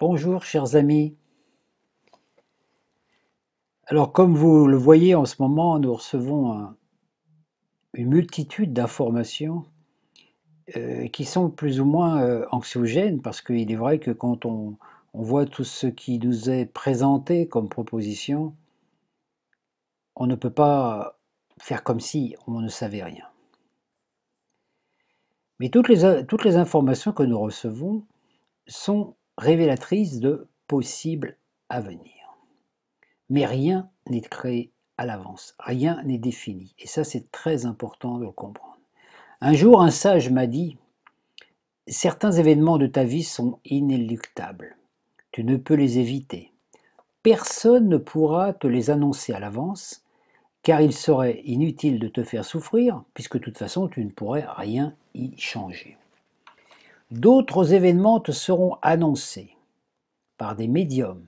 Bonjour chers amis. Alors comme vous le voyez en ce moment, nous recevons une multitude d'informations euh, qui sont plus ou moins euh, anxiogènes parce qu'il est vrai que quand on, voit tout ce qui nous est présenté comme proposition, on ne peut pas faire comme si on ne savait rien. Mais toutes les, toutes les informations que nous recevons sont révélatrice de possibles avenirs. Mais rien n'est créé à l'avance, rien n'est défini. Et ça, c'est très important de le comprendre. Un jour, un sage m'a dit, certains événements de ta vie sont inéluctables, tu ne peux les éviter. Personne ne pourra te les annoncer à l'avance, car il serait inutile de te faire souffrir, puisque de toute façon, tu ne pourrais rien y changer. D'autres événements te seront annoncés par des médiums,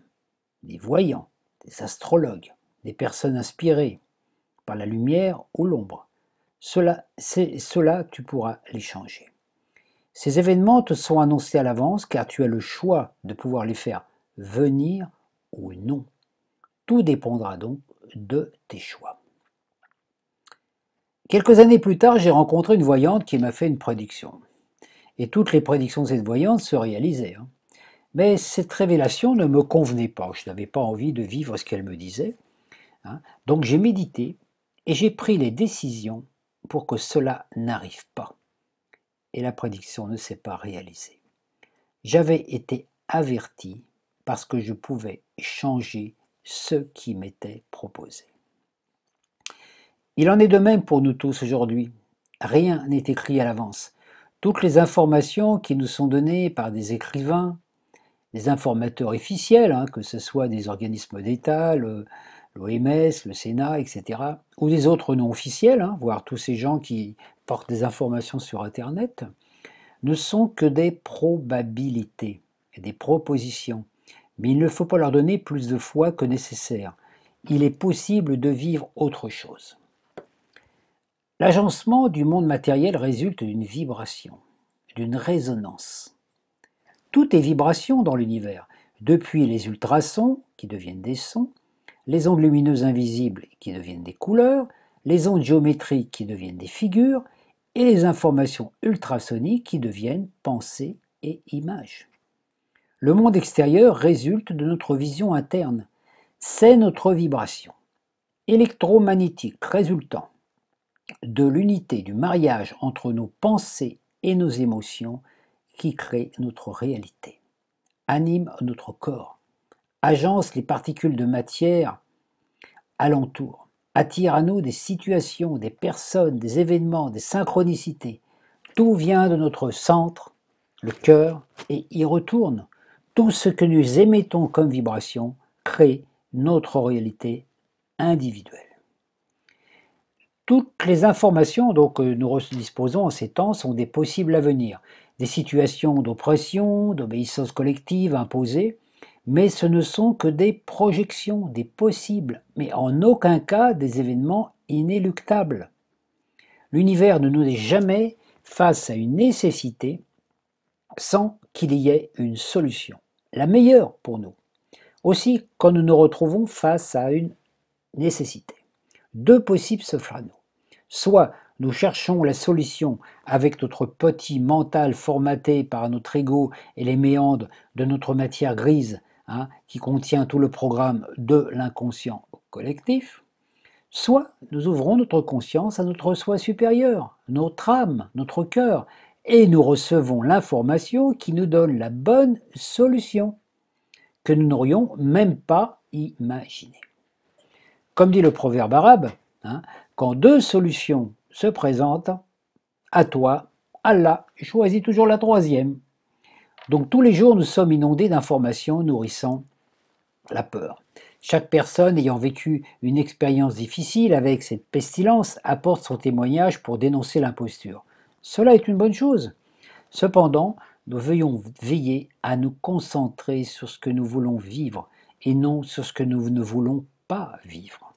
des voyants, des astrologues, des personnes inspirées par la lumière ou l'ombre. Cela, c'est cela tu pourras les changer. Ces événements te sont annoncés à l'avance car tu as le choix de pouvoir les faire venir ou non. Tout dépendra donc de tes choix. Quelques années plus tard, j'ai rencontré une voyante qui m'a fait une prédiction et toutes les prédictions de cette se réalisaient. Hein. Mais cette révélation ne me convenait pas, je n'avais pas envie de vivre ce qu'elle me disait. Hein. Donc j'ai médité et j'ai pris les décisions pour que cela n'arrive pas. Et la prédiction ne s'est pas réalisée. J'avais été averti parce que je pouvais changer ce qui m'était proposé. Il en est de même pour nous tous aujourd'hui. Rien n'est écrit à l'avance toutes les informations qui nous sont données par des écrivains, des informateurs officiels, hein, que ce soit des organismes d'État, l'OMS, le Sénat, etc., ou des autres non officiels, hein, voire tous ces gens qui portent des informations sur Internet, ne sont que des probabilités et des propositions. Mais il ne faut pas leur donner plus de foi que nécessaire. Il est possible de vivre autre chose. L'agencement du monde matériel résulte d'une vibration, d'une résonance. Tout est vibration dans l'univers, depuis les ultrasons, qui deviennent des sons, les ondes lumineuses invisibles, qui deviennent des couleurs, les ondes géométriques, qui deviennent des figures, et les informations ultrasoniques, qui deviennent pensées et images. Le monde extérieur résulte de notre vision interne. C'est notre vibration électromagnétique résultant de l'unité du mariage entre nos pensées et nos émotions qui crée notre réalité, anime notre corps, agence les particules de matière alentour, attire à nous des situations, des personnes, des événements, des synchronicités. Tout vient de notre centre, le cœur, et y retourne. Tout ce que nous émettons comme vibration crée notre réalité individuelle. Toutes les informations dont euh, nous disposons en ces temps sont des possibles à venir, des situations d'oppression, d'obéissance collective imposée, mais ce ne sont que des projections, des possibles, mais en aucun cas des événements inéluctables. L'univers ne nous est jamais face à une nécessité sans qu'il y ait une solution, la meilleure pour nous. Aussi quand nous nous retrouvons face à une nécessité. Deux possibles se à nous. Soit nous cherchons la solution avec notre petit mental formaté par notre ego et les méandres de notre matière grise hein, qui contient tout le programme de l'inconscient collectif, soit nous ouvrons notre conscience à notre soi supérieur, notre âme, notre cœur, et nous recevons l'information qui nous donne la bonne solution que nous n'aurions même pas imaginée. Comme dit le proverbe arabe, hein, quand deux solutions se présentent à toi, Allah choisit toujours la troisième. Donc tous les jours, nous sommes inondés d'informations nourrissant la peur. Chaque personne ayant vécu une expérience difficile avec cette pestilence apporte son témoignage pour dénoncer l'imposture. Cela est une bonne chose. Cependant, nous veillons veiller à nous concentrer sur ce que nous voulons vivre et non sur ce que nous ne voulons pas vivre.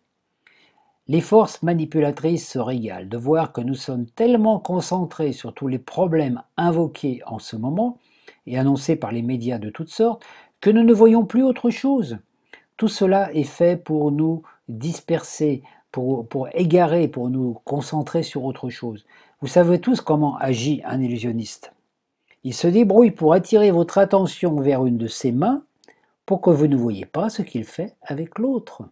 Les forces manipulatrices se régalent de voir que nous sommes tellement concentrés sur tous les problèmes invoqués en ce moment et annoncés par les médias de toutes sortes que nous ne voyons plus autre chose. Tout cela est fait pour nous disperser, pour, pour égarer, pour nous concentrer sur autre chose. Vous savez tous comment agit un illusionniste. Il se débrouille pour attirer votre attention vers une de ses mains pour que vous ne voyez pas ce qu'il fait avec l'autre.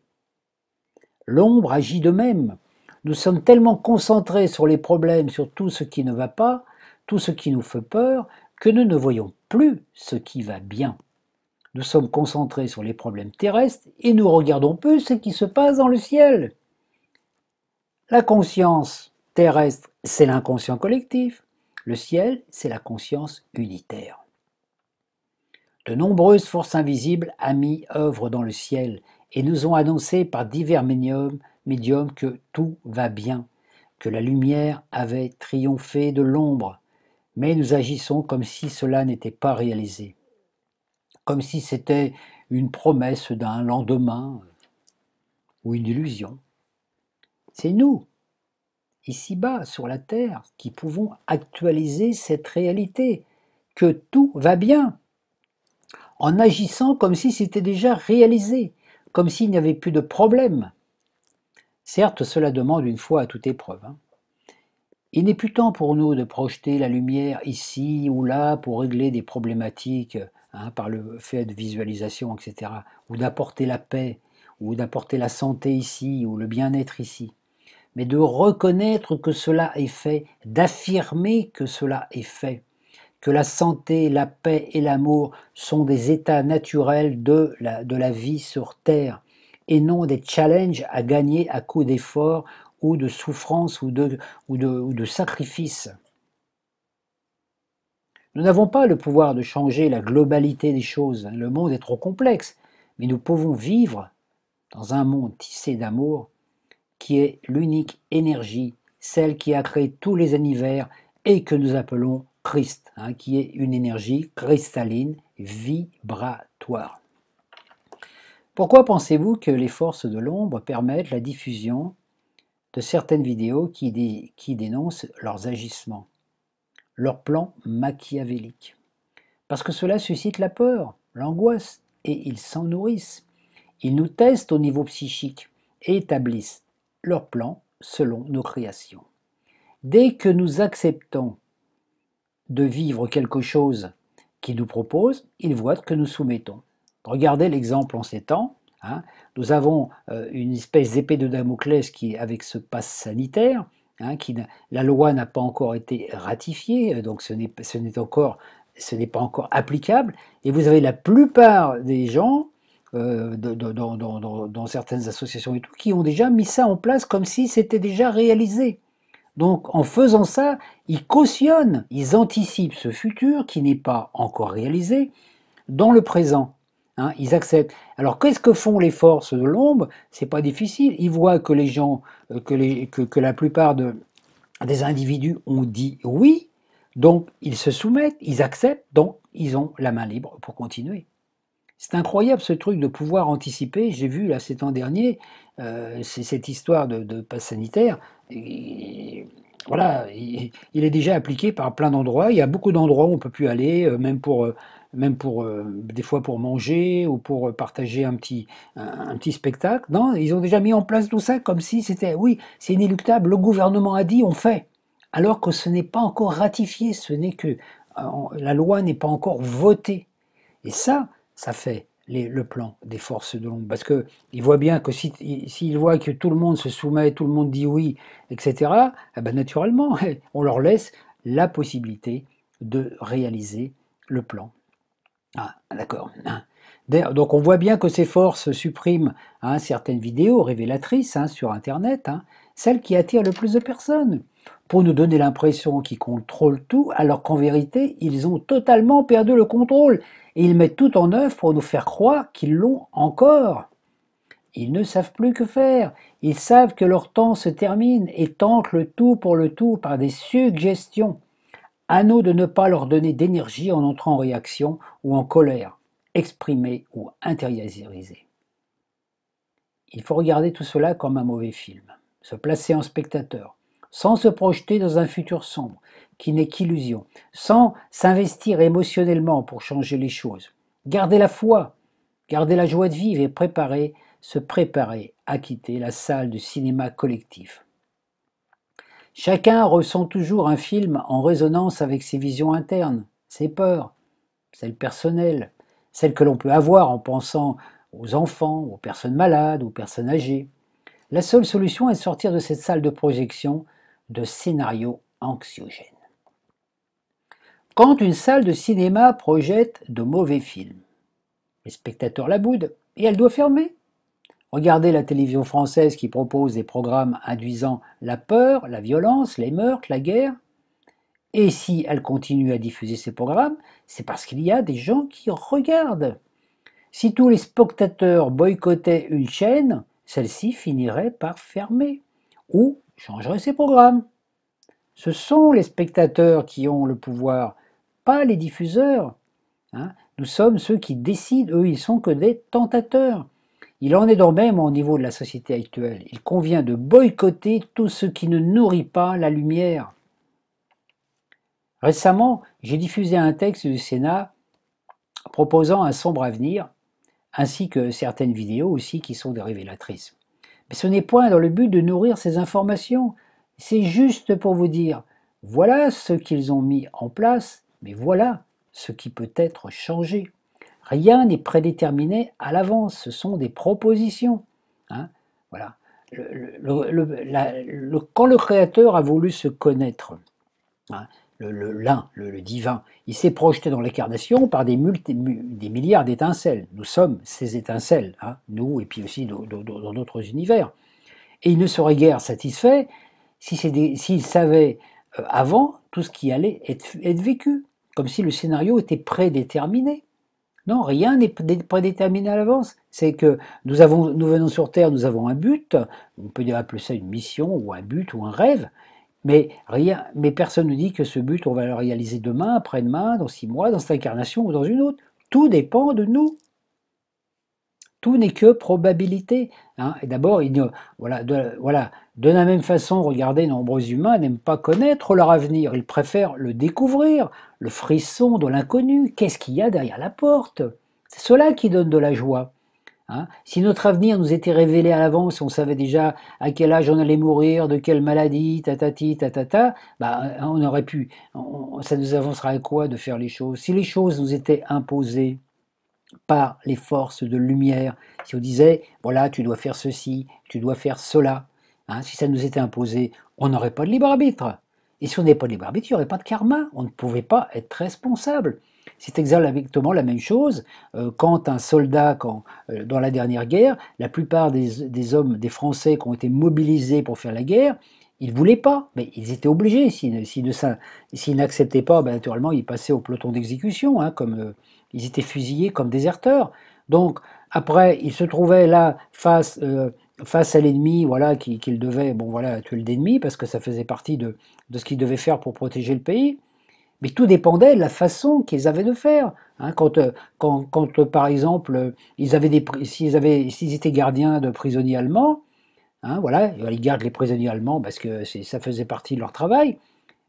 L'ombre agit de même. Nous sommes tellement concentrés sur les problèmes, sur tout ce qui ne va pas, tout ce qui nous fait peur, que nous ne voyons plus ce qui va bien. Nous sommes concentrés sur les problèmes terrestres et nous regardons peu ce qui se passe dans le ciel. La conscience terrestre, c'est l'inconscient collectif. Le ciel, c'est la conscience unitaire. De nombreuses forces invisibles, amies, œuvrent dans le ciel et nous ont annoncé par divers médiums, médiums que tout va bien, que la lumière avait triomphé de l'ombre, mais nous agissons comme si cela n'était pas réalisé, comme si c'était une promesse d'un lendemain ou une illusion. C'est nous, ici-bas, sur la Terre, qui pouvons actualiser cette réalité, que tout va bien, en agissant comme si c'était déjà réalisé, comme s'il n'y avait plus de problème. Certes, cela demande une foi à toute épreuve. Hein. Il n'est plus temps pour nous de projeter la lumière ici ou là pour régler des problématiques hein, par le fait de visualisation, etc., ou d'apporter la paix, ou d'apporter la santé ici, ou le bien-être ici, mais de reconnaître que cela est fait, d'affirmer que cela est fait, que la santé, la paix et l'amour sont des états naturels de la, vie sur Terre et non des challenges à gagner à coup d'efforts ou de souffrances ou de, ou de sacrifices. Nous n'avons pas le pouvoir de changer la globalité des choses, hein. le monde est trop complexe, mais nous pouvons vivre dans un monde tissé d'amour qui est l'unique énergie, celle qui a créé tous les univers et que nous appelons Christ, hein, qui est une énergie cristalline, vibratoire. Pourquoi pensez-vous que les forces de l'ombre permettent la diffusion de certaines vidéos qui, qui dénoncent leurs agissements, leurs plans machiavéliques Parce que cela suscite la peur, l'angoisse, et ils s'en nourrissent. Ils nous testent au niveau psychique et établissent leurs plans selon nos créations. Dès que nous acceptons de vivre quelque chose qui nous propose, il voit que nous soumettons. Regardez l'exemple en ces temps. Hein. nous avons euh, une espèce d'épée de Damoclès qui, avec ce passe sanitaire, hein, qui, la loi n'a pas encore été ratifiée, euh, donc ce n'est encore ce n'est pas encore applicable, et vous avez la plupart des gens euh, dans, dans, certaines associations et tout, qui ont déjà mis ça en place comme si c'était déjà réalisé. Donc en faisant ça, ils cautionnent, ils anticipent ce futur qui n'est pas encore réalisé dans le présent. Hein. ils acceptent. Alors qu'est-ce que font les forces de l'ombre C'est pas difficile. Ils voient que les gens, euh, que, la plupart des individus ont dit oui, donc ils se soumettent, ils acceptent, donc ils ont la main libre pour continuer. C'est incroyable ce truc de pouvoir anticiper. J'ai vu là ces temps derniers, euh, c'est cette histoire de, passe sanitaire. voilà, il, est déjà appliqué par plein d'endroits. Il y a beaucoup d'endroits où on ne peut plus aller, euh, même pour, euh, même pour des fois pour manger ou pour partager un petit, un, petit spectacle. Non, ils ont déjà mis en place tout ça comme si c'était, oui, c'est inéluctable. Le gouvernement a dit, on fait. Alors que ce n'est pas encore ratifié, ce n'est que la loi n'est pas encore votée. Et ça, ça fait le plan des forces de l'ombre. Parce qu'ils voient bien que si, que tout le monde se soumet, tout le monde dit oui, etc., eh ben, naturellement, on leur laisse la possibilité de réaliser le plan. Ah, d'accord. Donc on voit bien que ces forces suppriment hein, certaines vidéos révélatrices hein, sur Internet, hein, celles qui attirent le plus de personnes pour nous donner l'impression qu'ils contrôlent tout, alors qu'en vérité, ils ont totalement perdu le contrôle et ils mettent tout en œuvre pour nous faire croire qu'ils l'ont encore. Ils ne savent plus que faire, ils savent que leur temps se termine et tentent le tout pour le tout par des suggestions. À nous de ne pas leur donner d'énergie en entrant en réaction ou en colère, exprimée ou intériorisée. Il faut regarder tout cela comme un mauvais film, se placer en spectateur, sans se projeter dans un futur sombre, qui n'est qu'illusion, sans s'investir émotionnellement pour changer les choses. Gardez la foi, garder la joie de vivre et préparer, se préparer à quitter la salle de cinéma collectif. Chacun ressent toujours un film en résonance avec ses visions internes, ses peurs, celles personnelles, celles que l'on peut avoir en pensant aux enfants, aux personnes malades, aux personnes âgées. La seule solution est de sortir de cette salle de projection de scénarios anxiogènes. Quand une salle de cinéma projette de mauvais films, les spectateurs la boudent et elle doit fermer. Regardez la télévision française qui propose des programmes induisant la peur, la violence, les meurtres, la guerre. Et si elle continue à diffuser ces programmes, c'est parce qu'il y a des gens qui regardent. Si tous les spectateurs boycottaient une chaîne, celle-ci finirait par fermer ou changerait ses programmes. Ce sont les spectateurs qui ont le pouvoir, pas les diffuseurs. Hein. Nous sommes ceux qui décident, eux, ils sont que des tentateurs. Il en est donc même au niveau de la société actuelle. Il convient de boycotter tout ce qui ne nourrit pas la lumière. Récemment, j'ai diffusé un texte du Sénat proposant un sombre avenir, ainsi que certaines vidéos aussi qui sont des révélatrices. Mais ce n'est point dans le but de nourrir ces informations, c'est juste pour vous dire, voilà ce qu'ils ont mis en place, mais voilà ce qui peut être changé. Rien n'est prédéterminé à l'avance, ce sont des propositions. Hein. voilà. quand le Créateur a voulu se connaître, hein, le, l'un, le, divin. Il s'est projeté dans l'incarnation par des, milliards d'étincelles. Nous sommes ces étincelles, hein, nous et puis aussi dans, d'autres univers. Et il ne serait guère satisfait si s'il savait euh, avant tout ce qui allait être, vécu, comme si le scénario était prédéterminé. Non, rien n'est prédéterminé à l'avance. C'est que nous, nous venons sur Terre, nous avons un but, on peut appeler ça une mission ou un but ou un rêve, mais, rien, mais personne ne dit que ce but, on va le réaliser demain, après-demain, dans six mois, dans cette incarnation ou dans une autre. Tout dépend de nous. Tout n'est que probabilité. Hein. Et d'abord, voilà, voilà, de la même façon, regardez, nombreux humains n'aiment pas connaître leur avenir. Ils préfèrent le découvrir, le frisson de l'inconnu. Qu'est-ce qu'il y a derrière la porte C'est cela qui donne de la joie. Hein. si notre avenir nous était révélé à l'avance, on savait déjà à quel âge on allait mourir, de quelle maladie, tatati, tatata, bah, on aurait pu. ça nous avancera à quoi de faire les choses Si les choses nous étaient imposées par les forces de lumière, si on disait, voilà, tu dois faire ceci, tu dois faire cela, hein, si ça nous était imposé, on n'aurait pas de libre arbitre. Et si on n'avait pas de libre arbitre, il n'y aurait pas de karma. On ne pouvait pas être responsable. C'est exactement la même chose euh, quand un soldat, euh, dans la dernière guerre, la plupart des, hommes, des Français qui ont été mobilisés pour faire la guerre, ils ne voulaient pas, mais ils étaient obligés. S'ils n'acceptaient pas, ben, naturellement, ils passaient au peloton d'exécution, hein, comme euh, ils étaient fusillés comme déserteurs. Donc, après, ils se trouvaient là face... à l'ennemi, voilà, qu'il devait, bon voilà, tuer l'ennemi parce que ça faisait partie de, ce qu'ils devaient faire pour protéger le pays. Mais tout dépendait de la façon qu'ils avaient de faire. Hein. quand, euh, euh, par exemple, euh, ils avaient s'ils, étaient gardiens de prisonniers allemands, hein, voilà, ils gardent les prisonniers allemands parce que ça faisait partie de leur travail.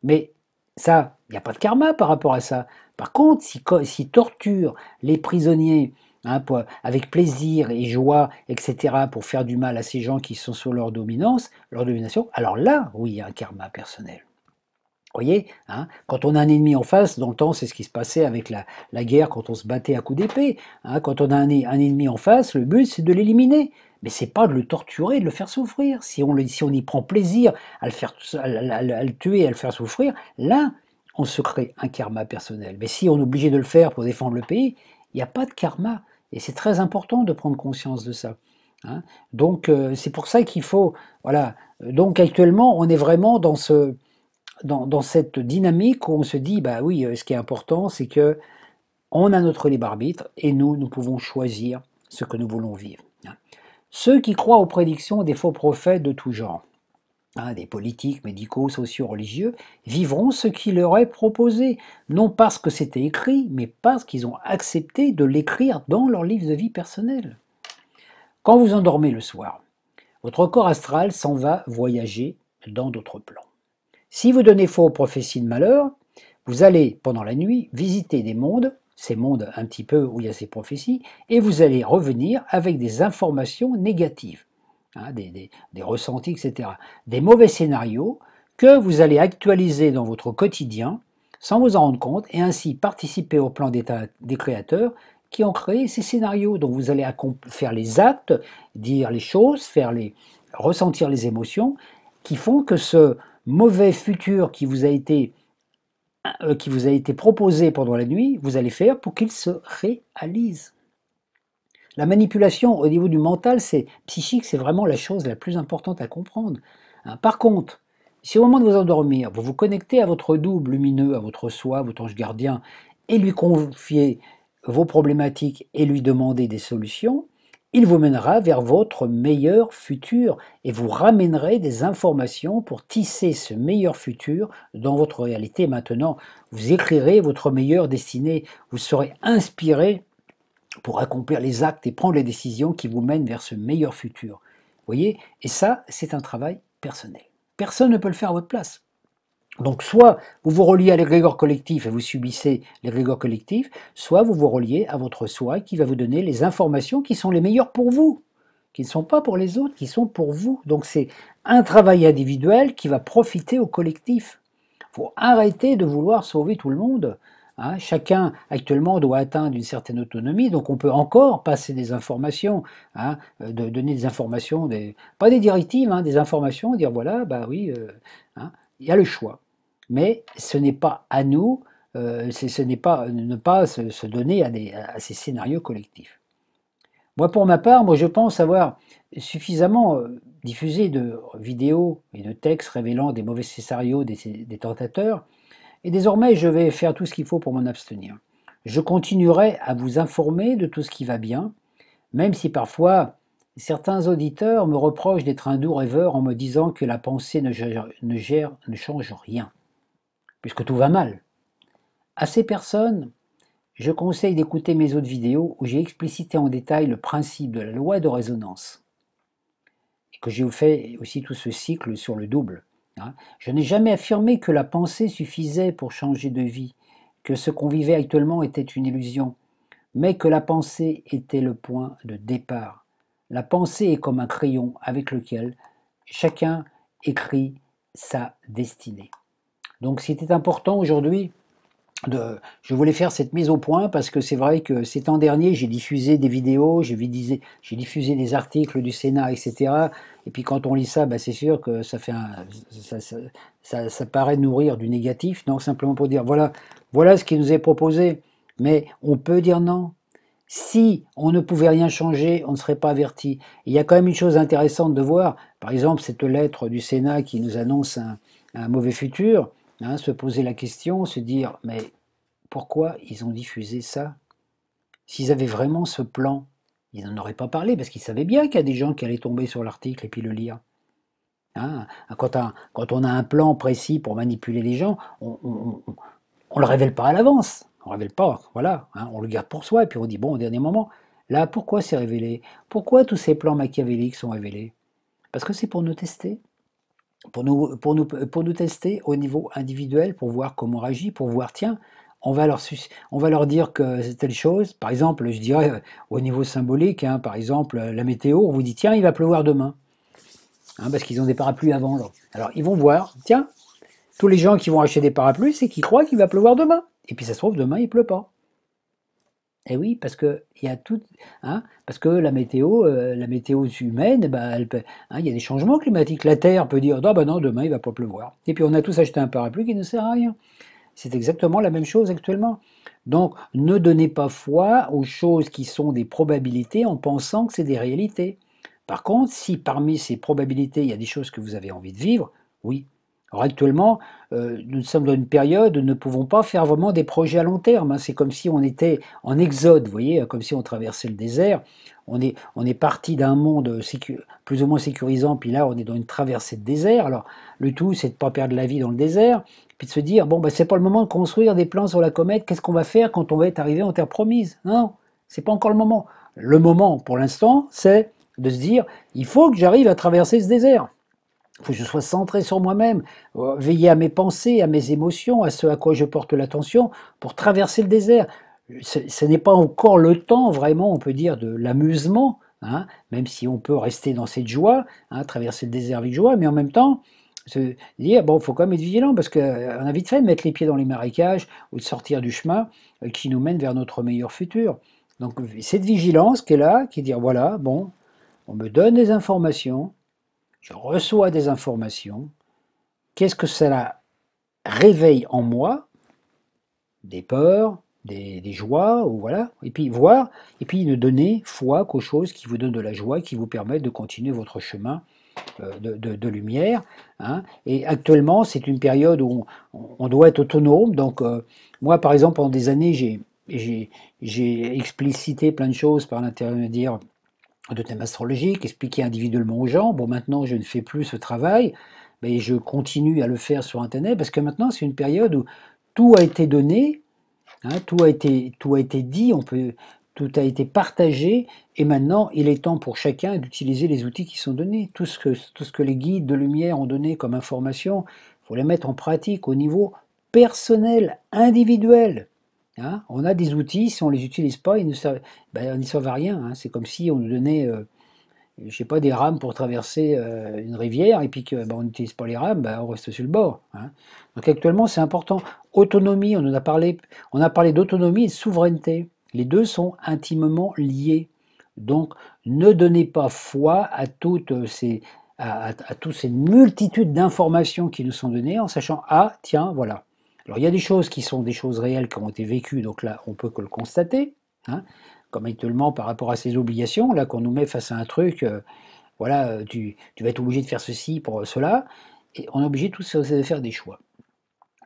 Mais ça, il n'y a pas de karma par rapport à ça. Par contre, s'ils torturent les prisonniers hein, avec plaisir et joie, etc., pour faire du mal à ces gens qui sont sous leur dominance, leur domination, alors là, oui, il y a un karma personnel. Vous voyez, hein, quand on a un ennemi en face, dans le temps, c'est ce qui se passait avec la, guerre quand on se battait à coups d'épée. Hein, quand on a un, ennemi en face, le but, c'est de l'éliminer. Mais c'est pas de le torturer, de le faire souffrir. Si on, si on y prend plaisir à le, faire, tuer, à le faire souffrir, là, on se crée un karma personnel. Mais si on est obligé de le faire pour défendre le pays, il n'y a pas de karma. Et c'est très important de prendre conscience de ça. Hein. Donc, euh, c'est pour ça qu'il faut. Voilà. Donc, actuellement, on est vraiment dans ce dans, cette dynamique où on se dit, bah oui, euh, ce qui est important, c'est que on a notre libre arbitre et nous, nous pouvons choisir ce que nous voulons vivre. Ceux qui croient aux prédictions des faux prophètes de tout genre, hein, des politiques, médicaux, sociaux, religieux, vivront ce qui leur est proposé, non parce que c'était écrit, mais parce qu'ils ont accepté de l'écrire dans leur livre de vie personnelle. Quand vous endormez le soir, votre corps astral s'en va voyager dans d'autres plans. Si vous donnez faux aux prophéties de malheur, vous allez, pendant la nuit, visiter des mondes, ces mondes un petit peu où il y a ces prophéties, et vous allez revenir avec des informations négatives, hein, des, ressentis, etc. Des mauvais scénarios que vous allez actualiser dans votre quotidien sans vous en rendre compte et ainsi participer au plan des, des créateurs qui ont créé ces scénarios. dont vous allez faire les actes, dire les choses, faire les, ressentir les émotions qui font que ce, mauvais futur qui vous a été euh, qui vous a été proposé pendant la nuit, vous allez faire pour qu'il se réalise. La manipulation au niveau du mental, c'est psychique, c'est vraiment la chose la plus importante à comprendre. Hein. par contre, si au moment de vous endormir, vous vous connectez à votre double lumineux, à votre soi, à votre ange gardien, et lui confiez vos problématiques et lui demandez des solutions, il vous mènera vers votre meilleur futur et vous ramènerez des informations pour tisser ce meilleur futur dans votre réalité maintenant. Vous écrirez votre meilleure destinée, vous serez inspiré pour accomplir les actes et prendre les décisions qui vous mènent vers ce meilleur futur. voyez Et ça, c'est un travail personnel. Personne ne peut le faire à votre place. Donc soit vous vous reliez à l'égrégore collectif et vous subissez l'égrégore collectif, soit vous vous reliez à votre soi qui va vous donner les informations qui sont les meilleures pour vous, qui ne sont pas pour les autres, qui sont pour vous. Donc c'est un travail individuel qui va profiter au collectif. Il faut arrêter de vouloir sauver tout le monde. Hein. chacun actuellement doit atteindre une certaine autonomie, donc on peut encore passer des informations, hein, euh, de, donner des informations, pas des directives, hein, des informations, dire voilà, bah oui, euh, il y a le choix. Mais ce n'est pas à nous, euh, ce n'est pas euh, ne pas se, donner à, ces scénarios collectifs. Moi, pour ma part, moi, je pense avoir suffisamment euh, diffusé de vidéos et de textes révélant des mauvais scénarios des, des tentateurs, et désormais, je vais faire tout ce qu'il faut pour m'en abstenir. Je continuerai à vous informer de tout ce qui va bien, même si parfois Certains auditeurs me reprochent d'être un doux rêveur en me disant que la pensée ne, ne, change rien, puisque tout va mal. À ces personnes, je conseille d'écouter mes autres vidéos où j'ai explicité en détail le principe de la loi de résonance et que j'ai fait aussi tout ce cycle sur le double. Hein. Je n'ai jamais affirmé que la pensée suffisait pour changer de vie, que ce qu'on vivait actuellement était une illusion, mais que la pensée était le point de départ la pensée est comme un crayon avec lequel chacun écrit sa destinée. Donc c'était important aujourd'hui je voulais faire cette mise au point parce que c'est vrai que ces temps derniers, j'ai diffusé des vidéos, j'ai diffusé, des articles du Sénat, etc. Et puis quand on lit ça, bah, c'est sûr que ça, fait ça, ça, ça, paraît nourrir du négatif. Non, simplement pour dire, voilà, voilà ce qui nous est proposé. Mais on peut dire non, si on ne pouvait rien changer, on ne serait pas averti. Il y a quand même une chose intéressante de voir, par exemple cette lettre du Sénat qui nous annonce un, mauvais futur, hein, se poser la question, se dire mais pourquoi ils ont diffusé ça S'ils avaient vraiment ce plan, ils n'en auraient pas parlé parce qu'ils savaient bien qu'il y a des gens qui allaient tomber sur l'article et puis le lire. Hein quand, quand, on a un plan précis pour manipuler les gens, on ne le révèle pas à l'avance on ne révèle pas, voilà, hein, on le garde pour soi, et puis on dit, bon, au dernier moment, là, pourquoi c'est révélé Pourquoi tous ces plans machiavéliques sont révélés Parce que c'est pour nous tester, pour nous, pour, nous, pour nous tester au niveau individuel, pour voir comment on réagit, pour voir, tiens, on va leur, on va leur dire que c'est telle chose, par exemple, je dirais euh, au niveau symbolique, hein, par exemple, euh, la météo, on vous dit, tiens, il va pleuvoir demain, hein, parce qu'ils ont des parapluies avant. Alors, ils vont voir, tiens, tous les gens qui vont acheter des parapluies, c'est qu'ils croient qu'il va pleuvoir demain. Et puis ça se trouve, demain, il pleut pas. Eh oui, parce que il y a tout, hein, parce que la météo, euh, la météo humaine, bah, hein, il y a des changements climatiques. La Terre peut dire, non, bah non, demain il va pas pleuvoir. Et puis on a tous acheté un parapluie qui ne sert à rien. C'est exactement la même chose actuellement. Donc ne donnez pas foi aux choses qui sont des probabilités en pensant que c'est des réalités. Par contre, si parmi ces probabilités il y a des choses que vous avez envie de vivre, oui, alors actuellement, euh, nous sommes dans une période où nous ne pouvons pas faire vraiment des projets à long terme. Hein. C'est comme si on était en exode, vous voyez, comme si on traversait le désert. On est, parti d'un monde plus ou moins sécurisant, puis là on est dans une traversée de désert. Alors le tout, c'est de ne pas perdre la vie dans le désert, puis de se dire, bon, ben, c'est pas le moment de construire des plans sur la comète, qu'est-ce qu'on va faire quand on va être arrivé en Terre promise Non, c'est pas encore le moment. Le moment, pour l'instant, c'est de se dire, il faut que j'arrive à traverser ce désert faut que je sois centré sur moi-même, euh, veiller à mes pensées, à mes émotions, à ce à quoi je porte l'attention pour traverser le désert. Ce n'est pas encore le temps vraiment, on peut dire, de l'amusement, hein, même si on peut rester dans cette joie, hein, traverser le désert avec joie, mais en même temps, se dire bon, faut quand même être vigilant parce qu'on euh, a vite fait de mettre les pieds dans les marécages ou de sortir du chemin euh, qui nous mène vers notre meilleur futur. Donc cette vigilance qui est là, qui dit, dire voilà, bon, on me donne des informations, je reçois des informations, qu'est-ce que cela réveille en moi Des peurs, des, joies, ou voilà, et puis voir, et puis ne donner foi qu'aux choses qui vous donnent de la joie, qui vous permettent de continuer votre chemin euh, de, lumière. Hein. Et actuellement, c'est une période où on, doit être autonome. Donc, euh, moi, par exemple, pendant des années, j'ai explicité plein de choses par l'intermédiaire de thèmes astrologiques, expliquer individuellement aux gens. Bon, maintenant, je ne fais plus ce travail, mais je continue à le faire sur Internet parce que maintenant, c'est une période où tout a été donné, hein, tout, a été, tout a été dit, on peut, tout a été partagé, et maintenant, il est temps pour chacun d'utiliser les outils qui sont donnés. Tout ce, que, tout ce que les guides de lumière ont donné comme information, il faut les mettre en pratique au niveau personnel, individuel. Hein, on a des outils, si on ne les utilise pas, ils ne servent, on ben, n'y sert à rien. Hein. c'est comme si on nous donnait, euh, pas, des rames pour traverser euh, une rivière, et puis qu'on ben, n'utilise pas les rames, ben, on reste sur le bord. Hein. Donc actuellement, c'est important. Autonomie, on en a parlé, on a parlé d'autonomie et de souveraineté. Les deux sont intimement liés. Donc ne donnez pas foi à toutes euh, ces, à, à toutes ces multitudes d'informations qui nous sont données en sachant, ah tiens, voilà. Alors il y a des choses qui sont des choses réelles qui ont été vécues, donc là on peut que le constater, hein. comme actuellement par rapport à ces obligations, là qu'on nous met face à un truc, euh, voilà, euh, tu, vas être obligé de faire ceci pour cela, et on est obligé tous de faire des choix.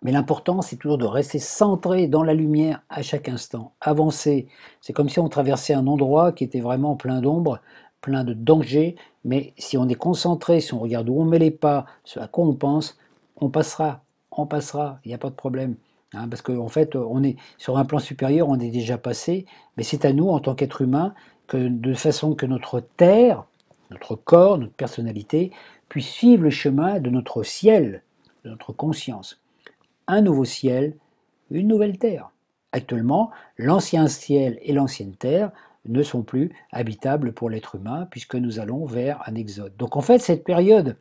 Mais l'important, c'est toujours de rester centré dans la lumière à chaque instant, avancer. C'est comme si on traversait un endroit qui était vraiment plein d'ombre, plein de dangers, mais si on est concentré, si on regarde où on met les pas, ce à quoi on pense, on passera on passera, il n'y a pas de problème. Hein, parce qu'en fait, on est sur un plan supérieur, on est déjà passé, mais c'est à nous, en tant qu'être humain, que de façon que notre terre, notre corps, notre personnalité, puisse suivre le chemin de notre ciel, de notre conscience. Un nouveau ciel, une nouvelle terre. Actuellement, l'ancien ciel et l'ancienne terre ne sont plus habitables pour l'être humain puisque nous allons vers un exode. Donc en fait, cette période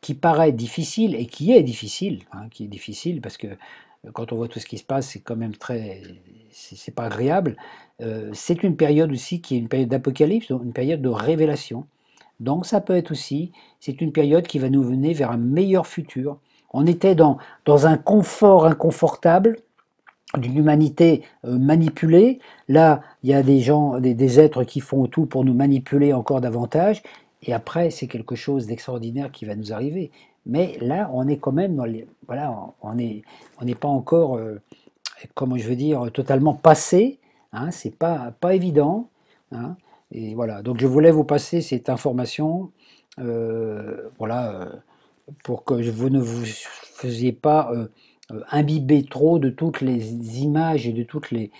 qui paraît difficile et qui est difficile, hein, qui est difficile parce que euh, quand on voit tout ce qui se passe, c'est quand même très, c'est pas agréable. Euh, c'est une période aussi qui est une période d'apocalypse, une période de révélation. Donc ça peut être aussi, c'est une période qui va nous mener vers un meilleur futur. On était dans, dans un confort inconfortable d'une humanité euh, manipulée. Là, il y a des gens, des, des, êtres qui font tout pour nous manipuler encore davantage et après, c'est quelque chose d'extraordinaire qui va nous arriver. Mais là, on est quand même voilà, on n'est on n'est pas encore, euh, comment je veux dire, totalement passé. Hein, c'est pas pas évident. Hein. et voilà. Donc je voulais vous passer cette information, euh, voilà, euh, pour que vous ne vous faisiez pas imbiber trop de toutes les images et de toutes les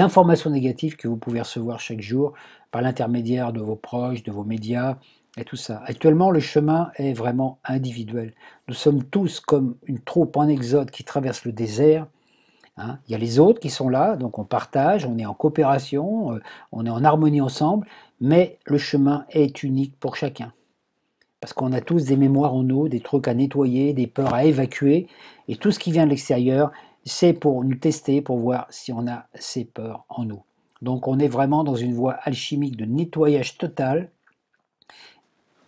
informations négatives que vous pouvez recevoir chaque jour par l'intermédiaire de vos proches, de vos médias, et tout ça. Actuellement, le chemin est vraiment individuel. Nous sommes tous comme une troupe en exode qui traverse le désert. Hein. Il y a les autres qui sont là, donc on partage, on est en coopération, euh, on est en harmonie ensemble, mais le chemin est unique pour chacun. Parce qu'on a tous des mémoires en nous, des trucs à nettoyer, des peurs à évacuer, et tout ce qui vient de l'extérieur, c'est pour nous tester, pour voir si on a ces peurs en nous. Donc on est vraiment dans une voie alchimique de nettoyage total,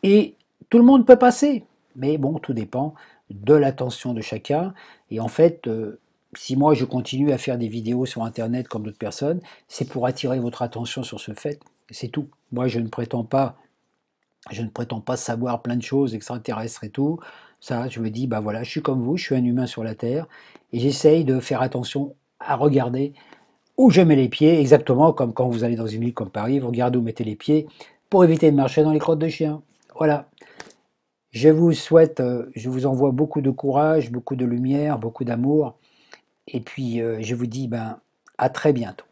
et tout le monde peut passer. Mais bon, tout dépend de l'attention de chacun. Et en fait, euh, si moi je continue à faire des vidéos sur Internet comme d'autres personnes, c'est pour attirer votre attention sur ce fait. C'est tout. Moi, je ne prétends pas, je ne prétends pas savoir plein de choses extraterrestres et tout. Ça, je me dis, bah voilà, je suis comme vous, je suis un humain sur la Terre, et j'essaye de faire attention à regarder où je mets les pieds, exactement comme quand vous allez dans une ville comme Paris, vous regardez où mettez les pieds pour éviter de marcher dans les crottes de chien. Voilà. Je vous souhaite, euh, je vous envoie beaucoup de courage, beaucoup de lumière, beaucoup d'amour. Et puis, euh, je vous dis ben, à très bientôt.